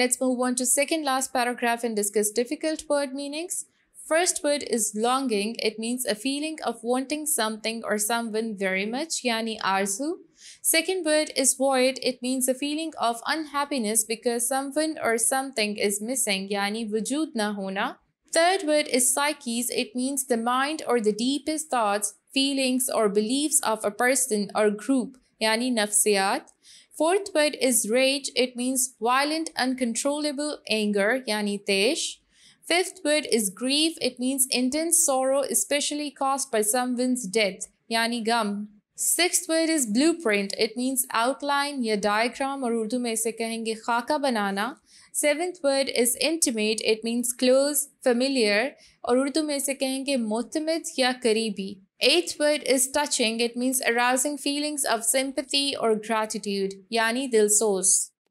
Let's move on to second last paragraph and discuss difficult word meanings. First word is longing. It means a feeling of wanting something or someone very much, yani arzu. Second word is void. It means a feeling of unhappiness because someone or something is missing, yani wujud na hona. Third word is psyches. It means the mind or the deepest thoughts, feelings or beliefs of a person or group, yani nafsiyat. Fourth word is rage. It means violent, uncontrollable anger, yani tesh. Fifth word is grief. It means intense sorrow, especially caused by someone's death, yani gum. Sixth word is blueprint. It means outline या diagram Or Urdu me se kahenge khaka banana. Seventh word is intimate. It means close, familiar. Or Urdu में se kahenge मोतमद ya karibi. Eighth word is touching. It means arousing feelings of sympathy or gratitude. Yani dil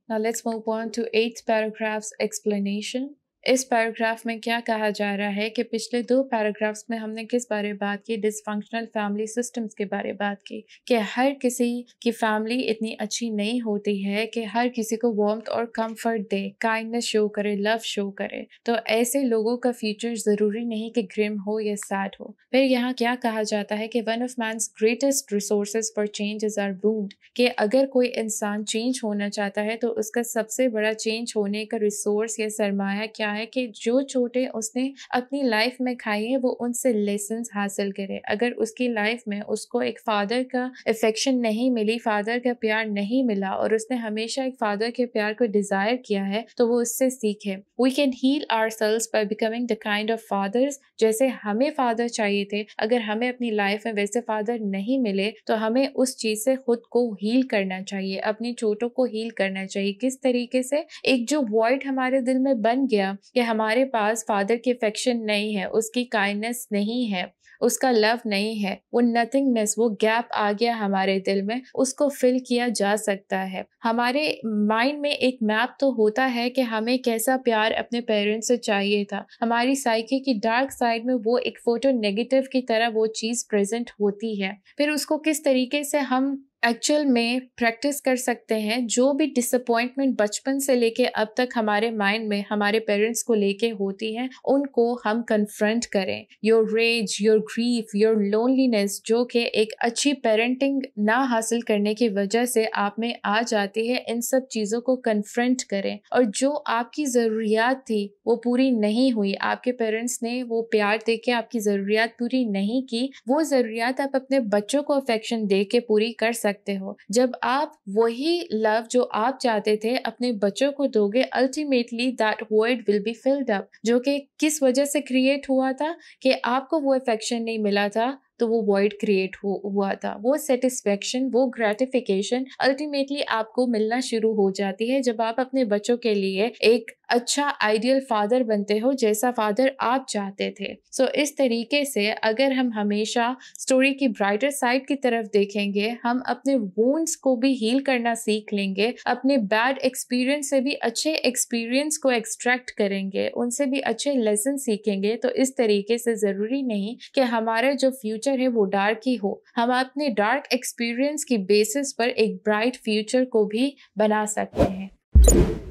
Now let's move on to eighth paragraph's explanation. इस paragraph में क्या कहा जा रहा है कि पिछले दो पैराग्राफ्स में हमने किस बारे बात की डिसफंक्शनल फैमिली सिस्टम्स के बारे बात की कि हर किसी की फैमिली इतनी अच्छी नहीं होती है कि हर किसी को वार्म्थ और कंफर्ट दे काइंडनेस शो करे लव शो करे तो ऐसे लोगों का फ्यूचर ज़रूरी नहीं कि ग्रिम हो या सैड हो फिर यहाँ क्या कहा जाता है कि one of my greatest resource for change is our wound कि अगर कोई इंसान चेंज होना चाहता है तो उसका सबसे बड़ा चेंज होने का रिसोर्स या सरमाया क्या क्या है कि जो चोटें उसने अपनी लाइफ में खाई है वो उनसे लेसन हासिल करे अगर उसकी लाइफ में उसको एक फादर का अफेक्शन नहीं मिली फादर का प्यार नहीं मिला और उसने हमेशा एक फादर के प्यार को डिज़ायर किया है तो वो उससे सीखे we can heal ourselves by becoming the kind of fathers जैसे हमें फादर चाहिए थे अगर हमें अपनी लाइफ में वैसे फादर नहीं मिले तो हमें उस चीज़ से खुद को हील करना चाहिए अपनी चोटों को हील करना चाहिए किस तरीके से एक जो वॉइड हमारे दिल में बन गया कि हमारे पास फादर की अफेक्शन नहीं है उसकी काइंडनेस नहीं है उसका लव नहीं है वो नथिंगनेस वो गैप आ गया हमारे दिल में उसको फिल किया जा सकता है हमारे माइंड में एक मैप तो होता है कि हमें कैसा प्यार अपने पेरेंट्स से चाहिए था हमारी साइकी की डार्क साइड में वो एक फोटो नेगेटिव की तरह वो चीज़ प्रेजेंट होती है फिर उसको किस तरीके से हम एक्चुअल में प्रैक्टिस कर सकते हैं जो भी डिसअपॉइंटमेंट बचपन से लेके अब तक हमारे माइंड में हमारे पेरेंट्स को लेके होती हैं उनको हम कन्फ्रंट करें your rage your grief your loneliness जो कि एक अच्छी पेरेंटिंग ना हासिल करने की वजह से आप में आ जाती है इन सब चीज़ों को कन्फ्रंट करें और जो आपकी ज़रूरियात थी वो पूरी नहीं हुई आपके पेरेंट्स ने वो प्यार दे के आपकी ज़रूरियात पूरी नहीं की वो ज़रूरियात आप अपने बच्चों को अफेक्शन दे के पूरी कर सकते सकते हो जब आप वही लव जो आप चाहते थे अपने बच्चों को दोगे ultimately that word will be filled up जो कि किस वजह से क्रिएट हुआ था कि आपको वो अफेक्शन नहीं मिला था तो वो वॉइड क्रिएट हो हुआ था वो सेटिस्फेक्शन वो ग्रेटिफिकेशन अल्टीमेटली आपको मिलना शुरू हो जाती है जब आप अपने बच्चों के लिए एक अच्छा आइडियल फादर बनते हो जैसा फादर आप चाहते थे सो so, इस तरीके से अगर हम हमेशा स्टोरी की ब्राइटर साइड की तरफ देखेंगे हम अपने वोन्स को भी हील करना सीख लेंगे अपने बैड एक्सपीरियंस से भी अच्छे एक्सपीरियंस को एक्सट्रैक्ट करेंगे उनसे भी अच्छे लेसन सीखेंगे तो इस तरीके से ज़रूरी नहीं कि हमारा जो फ्यूचर है वो डार्क ही हो हम अपने डार्क एक्सपीरियंस की बेसिस पर एक ब्राइट फ्यूचर को भी बना सकते हैं